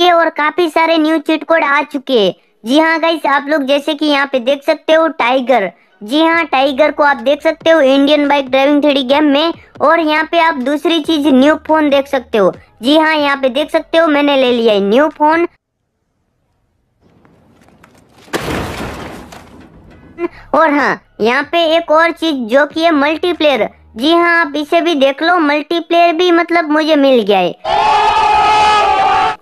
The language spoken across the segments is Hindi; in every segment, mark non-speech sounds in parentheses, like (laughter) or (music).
ये और काफी सारे न्यू चीट कोड आ चुके हैं जी हाँ गाइस आप लोग जैसे कि यहाँ पे देख सकते हो टाइगर जी हाँ टाइगर को आप देख सकते हो Indian bike driving three game में और यहाँ पे आप दूसरी चीज न्यू फोन देख सकते हो जी हाँ यहाँ पे देख सकते हो मैंने ले लिया है न्यू फोन और हाँ यहाँ पे एक और चीज जो कि है मल्टीप्लेयर जी हाँ आप इसे भी देख लो मल्टीप्लेयर भी मतलब मुझे मिल गया है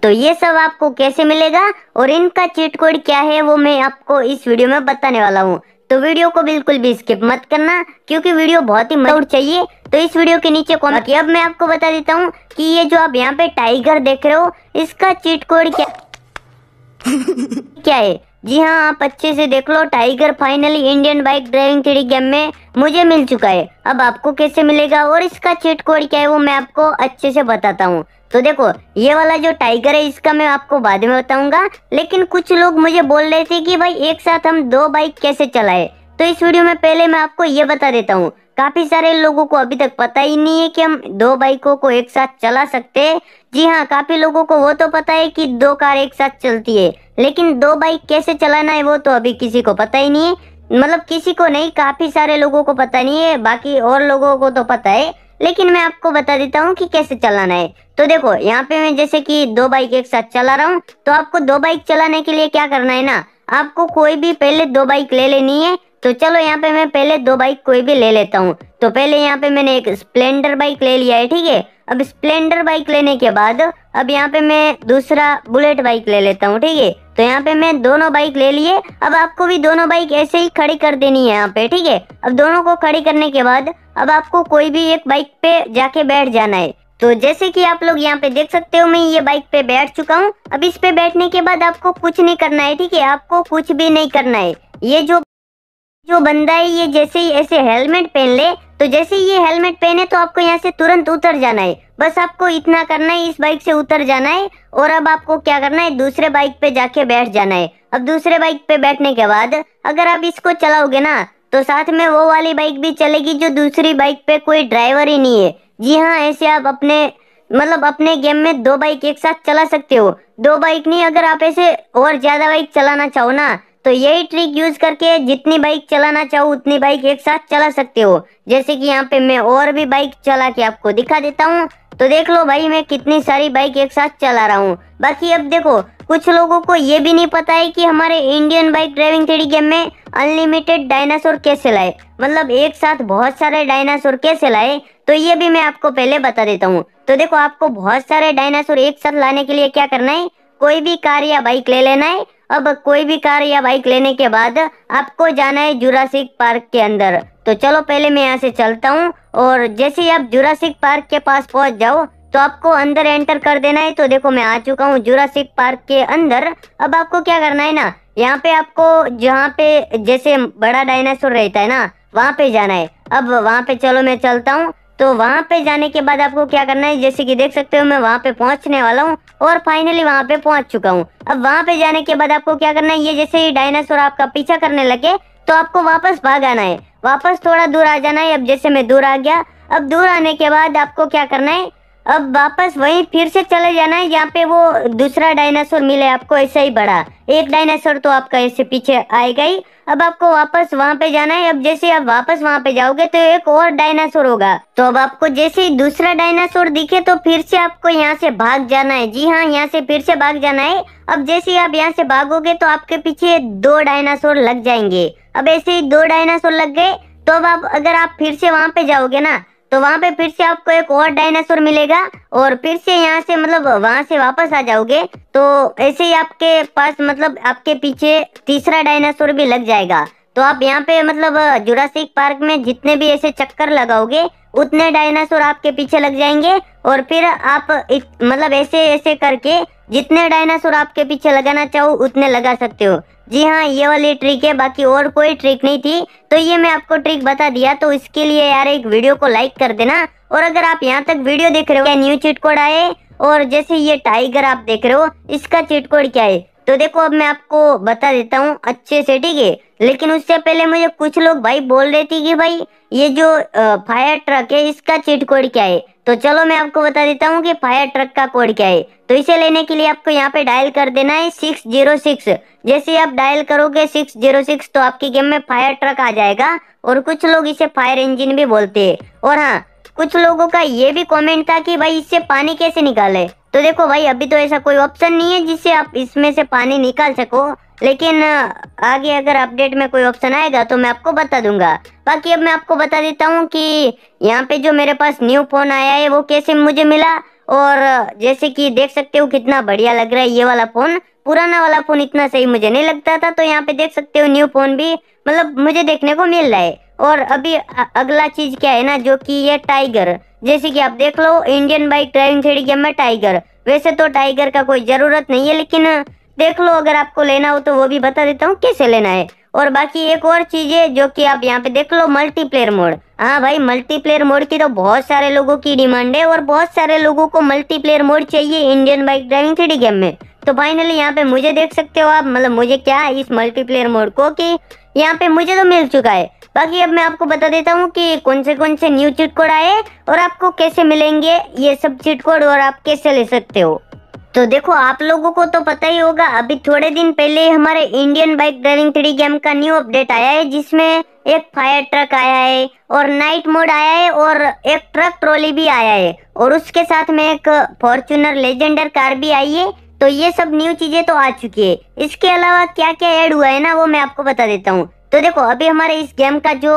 तो ये सब आपको कैसे मिलेगा और इनका चीट कोड क्या है वो मैं आपको इस वीडियो में बताने वाला हूँ तो वीडियो को बिल्कुल भी स्किप मत करना क्योंकि वीडियो बहुत ही मजबूत चाहिए तो इस वीडियो के नीचे कॉमेंट अब मैं आपको बता देता हूँ कि ये जो आप यहाँ पे टाइगर देख रहे हो इसका चीट कोड क्या (laughs) क्या है जी हाँ आप अच्छे से देख लो tiger finally Indian bike driving three game में मुझे मिल चुका है अब आपको कैसे मिलेगा और इसका चीट कोड क्या है वो मैं आपको अच्छे से बताता हूँ तो देखो ये वाला जो टाइगर है इसका मैं आपको बाद में बताऊंगा लेकिन कुछ लोग मुझे बोल रहे थे कि भाई एक साथ हम दो बाइक कैसे चलाए तो इस वीडियो में पहले मैं आपको ये बता देता हूँ काफी सारे लोगों को अभी तक पता ही नहीं है कि हम दो बाइकों को एक साथ चला सकते हैं जी हाँ काफी लोगों को वो तो पता है कि दो कार एक साथ चलती है लेकिन दो बाइक कैसे चलाना है वो तो अभी किसी को पता ही नहीं है मतलब किसी को नहीं काफी सारे लोगों को पता नहीं है बाकी और लोगों को तो पता है लेकिन मैं आपको बता देता हूँ कि कैसे चलाना है तो देखो यहाँ पे मैं जैसे कि दो बाइक एक साथ चला रहा हूँ तो आपको दो बाइक चलाने के लिए क्या करना है ना आपको कोई भी पहले दो बाइक ले लेनी है तो चलो यहाँ पे मैं पहले दो बाइक कोई भी ले लेता हूँ तो पहले यहाँ पे मैंने एक स्प्लेंडर बाइक ले लिया है ठीक है अब स्प्लेंडर बाइक लेने के बाद अब यहाँ पे मैं दूसरा बुलेट बाइक ले लेता हूँ ठीक है तो यहाँ पे मैं दोनों बाइक ले लिए अब आपको भी दोनों बाइक ऐसे ही खड़ी कर देनी है यहाँ पे ठीक है अब दोनों को खड़ी करने के बाद अब आपको कोई भी एक बाइक पे जाके बैठ जाना है तो जैसे कि आप लोग यहाँ पे देख सकते हो मैं ये बाइक पे बैठ चुका हूँ अब इस पे बैठने के बाद आपको कुछ नहीं करना है ठीक है आपको कुछ भी नहीं करना है ये जो जो बंदा है ये जैसे ही ऐसे हेलमेट पहन ले तो जैसे ही ये हेलमेट पहने तो आपको यहाँ से तुरंत उतर जाना है बस आपको इतना करना है इस बाइक से उतर जाना है और अब आपको क्या करना है दूसरे बाइक पे जाके बैठ जाना है अब दूसरे बाइक पे बैठने के बाद अगर आप इसको चलाओगे ना तो साथ में वो वाली बाइक भी चलेगी जो दूसरी बाइक पे कोई ड्राइवर ही नहीं है जी हाँ ऐसे आप अपने मतलब अपने गेम में दो बाइक एक साथ चला सकते हो दो बाइक नहीं अगर आप ऐसे और ज्यादा बाइक चलाना चाहो ना तो यही ट्रिक यूज करके जितनी बाइक चलाना चाहो उतनी बाइक एक साथ चला सकते हो जैसे कि यहाँ पे मैं और भी बाइक चला के आपको दिखा देता हूँ तो देख लो भाई मैं कितनी सारी बाइक एक साथ चला रहा हूँ बाकी अब देखो कुछ लोगों को ये भी नहीं पता है कि हमारे Indian bike driving three game में अनलिमिटेड डायनासोर कैसे लाए मतलब एक साथ बहुत सारे डायनासोर कैसे लाए तो ये भी मैं आपको पहले बता देता हूँ तो देखो आपको बहुत सारे डायनासोर एक साथ लाने के लिए क्या करना है कोई भी कार या बाइक ले लेना है अब कोई भी कार या बाइक लेने के बाद आपको जाना है जुरासिक पार्क के अंदर तो चलो पहले मैं यहाँ से चलता हूँ और जैसे ही आप जुरासिक पार्क के पास पहुँच जाओ तो आपको अंदर एंटर कर देना है तो देखो मैं आ चुका हूँ जुरासिक पार्क के अंदर अब आपको क्या करना है ना यहाँ पे आपको जहाँ पे जैसे बड़ा डायनासोर रहता है ना वहाँ पे जाना है अब वहाँ पे चलो मैं चलता हूँ तो वहाँ पे जाने के बाद आपको क्या करना है जैसे कि देख सकते हो मैं वहाँ पे पहुँचने वाला हूँ और फाइनली वहाँ पे पहुँच चुका हूँ अब वहाँ पे जाने के बाद आपको क्या करना है ये जैसे ही डायनासोर आपका पीछा करने लगे तो आपको वापस भाग आना है वापस थोड़ा दूर आ जाना है अब जैसे मैं दूर आ गया अब दूर आने के बाद आपको क्या करना है अब वापस वहीं फिर से चले जाना है यहाँ पे वो दूसरा डायनासोर मिले आपको ऐसा ही बड़ा एक डायनासोर तो आपका ऐसे पीछे आएगा ही अब आपको वापस वहाँ पे जाना है अब जैसे आप वापस वहाँ पे जाओगे तो एक और डायनासोर होगा तो अब आपको जैसे ही दूसरा डायनासोर दिखे तो फिर से आपको यहाँ से भाग जाना है जी हाँ यहाँ से फिर से भाग जाना है अब जैसे ही आप यहाँ से भागोगे तो आपके पीछे दो डायनासोर लग जाएंगे अब ऐसे ही दो डायनासोर लग गए तो अब आप अगर आप फिर से वहाँ पे जाओगे ना तो वहाँ पे फिर से आपको एक और डायनासोर मिलेगा और फिर से यहाँ से मतलब वहाँ से वापस आ जाओगे तो ऐसे ही आपके पास मतलब आपके पीछे तीसरा डायनासोर भी लग जाएगा तो आप यहाँ पे मतलब जुरासिक पार्क में जितने भी ऐसे चक्कर लगाओगे उतने डायनासोर आपके पीछे लग जाएंगे और फिर आप इत, मतलब ऐसे ऐसे करके जितने डायनासोर आपके पीछे लगाना चाहो उतने लगा सकते हो जी हाँ ये वाली ट्रिक है बाकी और कोई ट्रिक नहीं थी तो ये मैं आपको ट्रिक बता दिया तो इसके लिए यार एक वीडियो को लाइक कर देना और अगर आप यहाँ तक वीडियो देख रहे हो क्या न्यू चिटकोड़ आए और जैसे ये टाइगर आप देख रहे हो इसका चिटकोड़ क्या है तो देखो अब मैं आपको बता देता हूँ अच्छे से ठीक है लेकिन उससे पहले मुझे कुछ लोग भाई बोल रहे थे कि भाई ये जो फायर ट्रक है इसका चिट कोड क्या है तो चलो मैं आपको बता देता हूँ कि फायर ट्रक का कोड क्या है तो इसे लेने के लिए आपको यहाँ पे डायल कर देना है सिक्स जीरो सिक्स जैसे आप डायल करोगे सिक्स जीरो सिक्स तो आपकी गेम में फायर ट्रक आ जाएगा और कुछ लोग इसे फायर इंजिन भी बोलते हैं और हाँ कुछ लोगों का ये भी कॉमेंट था कि भाई इससे पानी कैसे निकाले तो देखो भाई अभी तो ऐसा कोई ऑप्शन नहीं है जिससे आप इसमें से पानी निकाल सको लेकिन आगे अगर अपडेट में कोई ऑप्शन आएगा तो मैं आपको बता दूंगा बाकी अब मैं आपको बता देता हूँ कि यहाँ पे जो मेरे पास न्यू फोन आया है वो कैसे मुझे मिला और जैसे कि देख सकते हो कितना बढ़िया लग रहा है ये वाला फोन पुराना वाला फोन इतना सही मुझे नहीं लगता था तो यहाँ पे देख सकते हो न्यू फोन भी मतलब मुझे देखने को मिल रहा है और अभी अगला चीज क्या है ना जो कि ये टाइगर जैसे कि आप देख लो Indian bike driving three game में टाइगर वैसे तो टाइगर का कोई जरूरत नहीं है लेकिन देख लो अगर आपको लेना हो तो वो भी बता देता हूँ कैसे लेना है और बाकी एक और चीज है जो कि आप यहाँ पे देख लो मल्टीप्लेयर मोड हाँ भाई मल्टीप्लेयर मोड की तो बहुत सारे लोगों की डिमांड है और बहुत सारे लोगों को मल्टीप्लेयर मोड चाहिए Indian bike driving three game में तो फाइनली यहाँ पे मुझे देख सकते हो आप मतलब मुझे क्या इस मल्टीप्लेयर मोड को कि यहाँ पे मुझे तो मिल चुका है बाकी अब मैं आपको बता देता हूँ कि कौन से कौन से न्यू चिट कोड आए और आपको कैसे मिलेंगे ये सब चिट कोड और आप कैसे ले सकते हो तो देखो आप लोगों को तो पता ही होगा अभी थोड़े दिन पहले हमारे Indian bike driving three game का न्यू अपडेट आया है जिसमें एक फायर ट्रक आया है और नाइट मोड आया है और एक ट्रक ट्रॉली भी आया है और उसके साथ में एक फॉर्चूनर लेजेंडर कार भी आई है तो ये सब न्यू चीजें तो आ चुकी है इसके अलावा क्या क्या ऐड हुआ है ना वो मैं आपको बता देता हूँ तो देखो अभी हमारे इस गेम का जो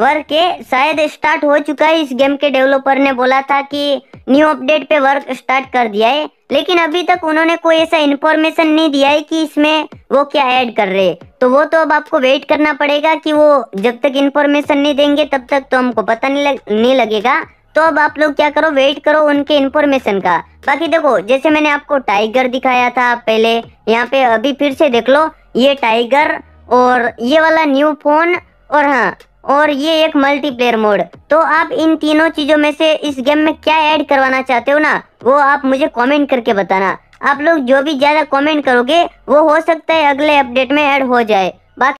वर्क है शायद स्टार्ट हो चुका है इस गेम के डेवलपर ने बोला था कि न्यू अपडेट पे वर्क स्टार्ट कर दिया है लेकिन अभी तक उन्होंने कोई ऐसा इन्फॉर्मेशन नहीं दिया है कि इसमें वो क्या ऐड कर रहे तो वो तो अब आपको वेट करना पड़ेगा कि वो जब तक इन्फॉर्मेशन नहीं देंगे तब तक तो हमको पता नहीं, लग, नहीं लगेगा तो अब आप लोग क्या करो वेट करो उनके इन्फॉर्मेशन का बाकी देखो जैसे मैंने आपको टाइगर दिखाया था पहले यहाँ पे अभी फिर से देख लो ये टाइगर और ये वाला न्यू फोन और हाँ और ये एक मल्टीप्लेयर मोड तो आप इन तीनों चीज़ों में से इस गेम में क्या ऐड करवाना चाहते हो ना वो आप मुझे कमेंट करके बताना आप लोग जो भी ज़्यादा कमेंट करोगे वो हो सकता है अगले अपडेट में ऐड हो जाए